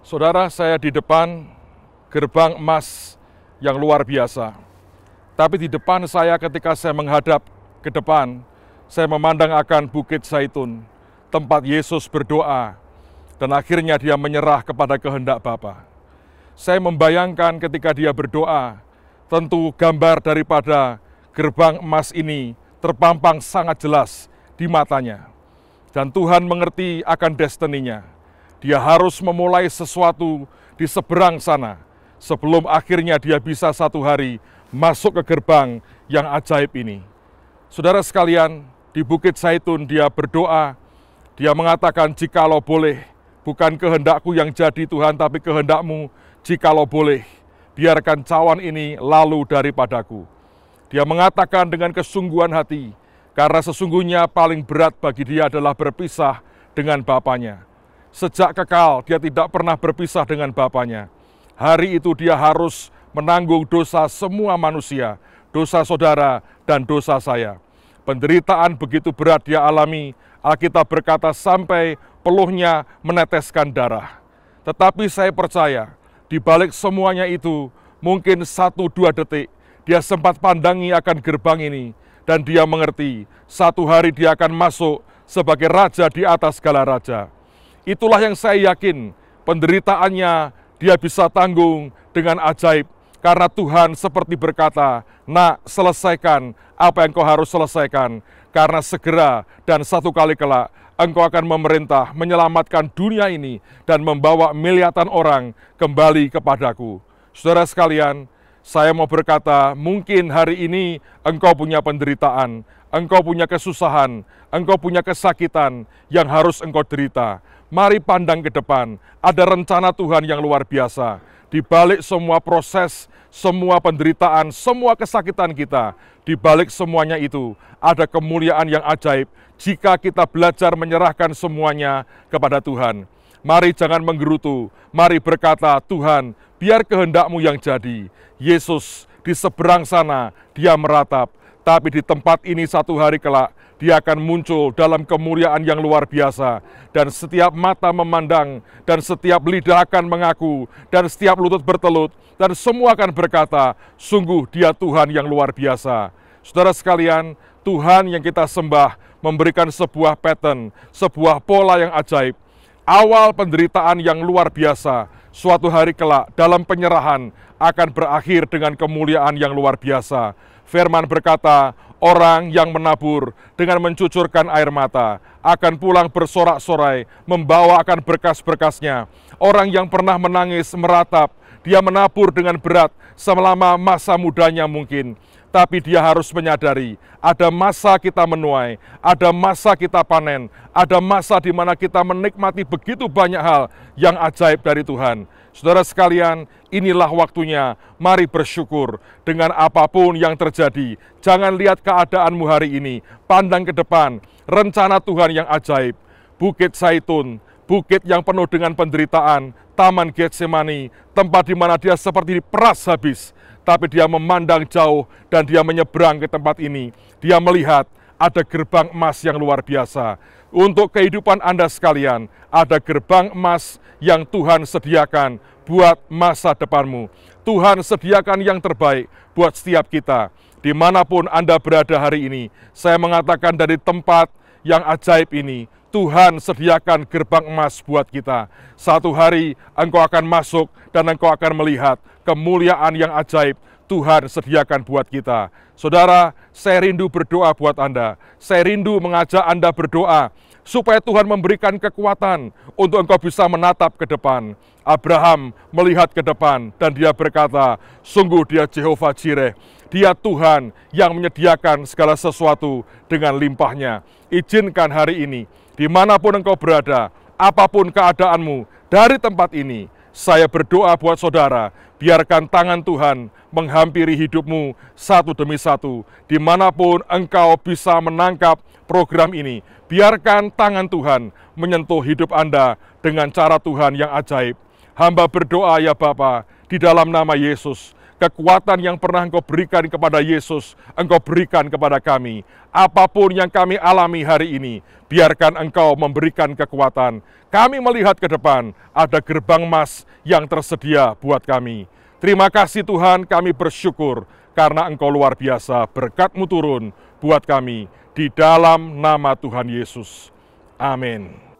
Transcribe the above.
Saudara, saya di depan gerbang emas yang luar biasa. Tapi di depan saya ketika saya menghadap ke depan, saya memandang akan Bukit Zaitun, tempat Yesus berdoa, dan akhirnya dia menyerah kepada kehendak Bapa. Saya membayangkan ketika dia berdoa, tentu gambar daripada gerbang emas ini terpampang sangat jelas di matanya. Dan Tuhan mengerti akan destininya. Dia harus memulai sesuatu di seberang sana sebelum akhirnya dia bisa satu hari masuk ke gerbang yang ajaib ini. Saudara sekalian, di Bukit Zaitun dia berdoa, dia mengatakan jikalau boleh, bukan kehendakku yang jadi Tuhan, tapi kehendakmu jikalau boleh, biarkan cawan ini lalu daripadaku. Dia mengatakan dengan kesungguhan hati, karena sesungguhnya paling berat bagi dia adalah berpisah dengan bapaknya. Sejak kekal, dia tidak pernah berpisah dengan bapaknya. Hari itu dia harus menanggung dosa semua manusia, dosa saudara dan dosa saya. Penderitaan begitu berat dia alami, Alkitab berkata sampai peluhnya meneteskan darah. Tetapi saya percaya, di balik semuanya itu, mungkin satu dua detik, dia sempat pandangi akan gerbang ini, dan dia mengerti satu hari dia akan masuk sebagai raja di atas segala raja. Itulah yang saya yakin penderitaannya dia bisa tanggung dengan ajaib karena Tuhan seperti berkata, "Nak, selesaikan apa yang kau harus selesaikan, karena segera dan satu kali kelak engkau akan memerintah menyelamatkan dunia ini dan membawa miliatan orang kembali kepadaku." Saudara sekalian, saya mau berkata, mungkin hari ini engkau punya penderitaan, engkau punya kesusahan, engkau punya kesakitan yang harus engkau derita. Mari pandang ke depan, ada rencana Tuhan yang luar biasa. Di balik semua proses, semua penderitaan, semua kesakitan kita, di balik semuanya itu ada kemuliaan yang ajaib jika kita belajar menyerahkan semuanya kepada Tuhan. Mari jangan menggerutu, mari berkata, Tuhan, biar kehendakmu yang jadi. Yesus, di seberang sana, dia meratap, tapi di tempat ini satu hari kelak, dia akan muncul dalam kemuliaan yang luar biasa, dan setiap mata memandang, dan setiap lidah akan mengaku, dan setiap lutut bertelut, dan semua akan berkata, "Sungguh, Dia Tuhan yang luar biasa." Saudara sekalian, Tuhan yang kita sembah memberikan sebuah pattern, sebuah pola yang ajaib, awal penderitaan yang luar biasa, suatu hari kelak dalam penyerahan akan berakhir dengan kemuliaan yang luar biasa. Firman berkata, orang yang menabur dengan mencucurkan air mata akan pulang bersorak-sorai membawa akan berkas-berkasnya. Orang yang pernah menangis meratap, dia menabur dengan berat selama masa mudanya mungkin tapi dia harus menyadari ada masa kita menuai, ada masa kita panen, ada masa di mana kita menikmati begitu banyak hal yang ajaib dari Tuhan. Saudara sekalian, inilah waktunya. Mari bersyukur dengan apapun yang terjadi. Jangan lihat keadaanmu hari ini, pandang ke depan, rencana Tuhan yang ajaib. Bukit Saitun, bukit yang penuh dengan penderitaan, Taman Getsemani, tempat di mana dia seperti diperas habis tapi dia memandang jauh dan dia menyeberang ke tempat ini. Dia melihat ada gerbang emas yang luar biasa. Untuk kehidupan Anda sekalian, ada gerbang emas yang Tuhan sediakan buat masa depanmu. Tuhan sediakan yang terbaik buat setiap kita. Dimanapun Anda berada hari ini, saya mengatakan dari tempat yang ajaib ini, Tuhan sediakan gerbang emas buat kita. Satu hari engkau akan masuk dan engkau akan melihat kemuliaan yang ajaib Tuhan sediakan buat kita. Saudara, saya rindu berdoa buat Anda. Saya rindu mengajak Anda berdoa supaya Tuhan memberikan kekuatan untuk engkau bisa menatap ke depan. Abraham melihat ke depan dan dia berkata, sungguh dia Jehovah Jireh, dia Tuhan yang menyediakan segala sesuatu dengan limpahnya. Izinkan hari ini dimanapun engkau berada, apapun keadaanmu dari tempat ini, saya berdoa buat saudara, biarkan tangan Tuhan menghampiri hidupmu satu demi satu. Dimanapun engkau bisa menangkap program ini, biarkan tangan Tuhan menyentuh hidup Anda dengan cara Tuhan yang ajaib. Hamba berdoa ya Bapa di dalam nama Yesus, kekuatan yang pernah Engkau berikan kepada Yesus, Engkau berikan kepada kami. Apapun yang kami alami hari ini, biarkan Engkau memberikan kekuatan. Kami melihat ke depan, ada gerbang emas yang tersedia buat kami. Terima kasih Tuhan, kami bersyukur karena Engkau luar biasa, berkatmu turun buat kami, di dalam nama Tuhan Yesus. Amin.